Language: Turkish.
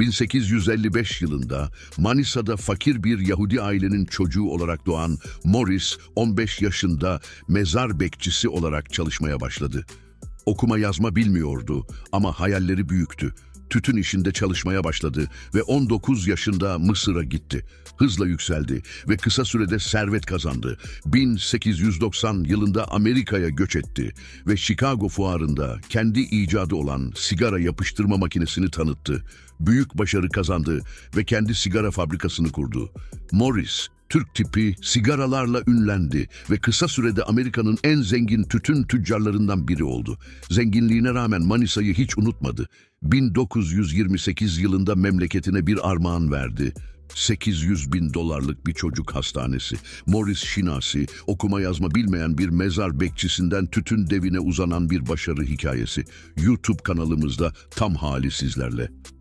1855 yılında Manisa'da fakir bir Yahudi ailenin çocuğu olarak doğan Morris 15 yaşında mezar bekçisi olarak çalışmaya başladı. Okuma yazma bilmiyordu ama hayalleri büyüktü tütün işinde çalışmaya başladı ve 19 yaşında Mısır'a gitti. Hızla yükseldi ve kısa sürede servet kazandı. 1890 yılında Amerika'ya göç etti ve Chicago fuarında kendi icadı olan sigara yapıştırma makinesini tanıttı. Büyük başarı kazandı ve kendi sigara fabrikasını kurdu. Morris, Türk tipi sigaralarla ünlendi ve kısa sürede Amerika'nın en zengin tütün tüccarlarından biri oldu. Zenginliğine rağmen Manisa'yı hiç unutmadı. 1928 yılında memleketine bir armağan verdi. 800 bin dolarlık bir çocuk hastanesi, Morris Şinasi, okuma yazma bilmeyen bir mezar bekçisinden tütün devine uzanan bir başarı hikayesi. YouTube kanalımızda tam hali sizlerle.